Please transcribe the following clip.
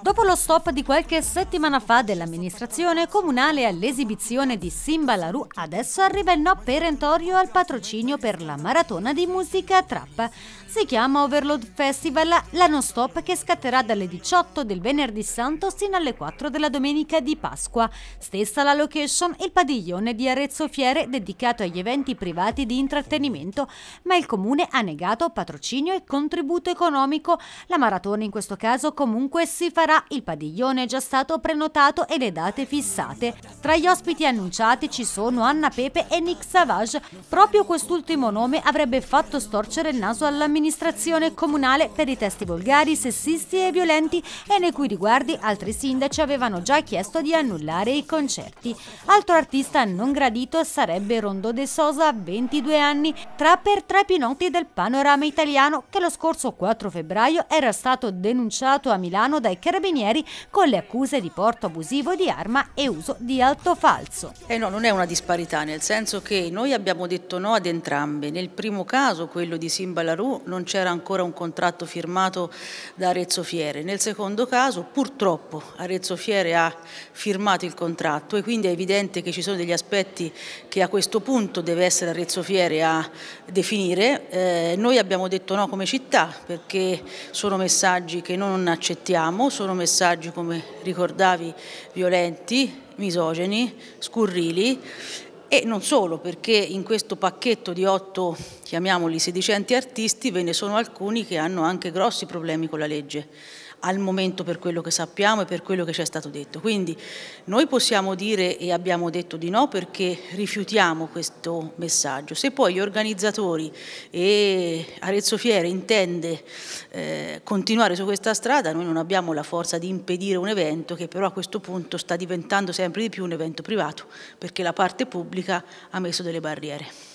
Dopo lo stop di qualche settimana fa dell'amministrazione comunale all'esibizione di Simba la Rue, adesso arriva il no perentorio al patrocinio per la maratona di musica trap. Si chiama Overload Festival, la non stop che scatterà dalle 18 del venerdì santo sino alle 4 della domenica di Pasqua. Stessa la location, il padiglione di Arezzo Fiere dedicato agli eventi privati di intrattenimento, ma il comune ha negato patrocinio e contributo economico. La maratona in questo caso comunque si farà farà, il padiglione è già stato prenotato e le date fissate. Tra gli ospiti annunciati ci sono Anna Pepe e Nick Savage. Proprio quest'ultimo nome avrebbe fatto storcere il naso all'amministrazione comunale per i testi volgari, sessisti e violenti e nei cui riguardi altri sindaci avevano già chiesto di annullare i concerti. Altro artista non gradito sarebbe Rondo De Sosa, 22 anni, trapper tra i pinoti del panorama italiano che lo scorso 4 febbraio era stato denunciato a Milano dai carabinieri carabinieri con le accuse di porto abusivo di arma e uso di alto falso. Eh no, non è una disparità, nel senso che noi abbiamo detto no ad entrambe. Nel primo caso, quello di Simba Larue, non c'era ancora un contratto firmato da Arezzo Fiere. Nel secondo caso, purtroppo, Arezzo Fiere ha firmato il contratto e quindi è evidente che ci sono degli aspetti che a questo punto deve essere Arezzo Fiere a definire. Eh, noi abbiamo detto no come città perché sono messaggi che non accettiamo, sono messaggi, come ricordavi, violenti, misogeni, scurrili e non solo, perché in questo pacchetto di otto, chiamiamoli sedicenti artisti, ve ne sono alcuni che hanno anche grossi problemi con la legge al momento per quello che sappiamo e per quello che ci è stato detto. Quindi noi possiamo dire e abbiamo detto di no perché rifiutiamo questo messaggio. Se poi gli organizzatori e Arezzo Fiere intende eh, continuare su questa strada, noi non abbiamo la forza di impedire un evento che però a questo punto sta diventando sempre di più un evento privato perché la parte pubblica ha messo delle barriere.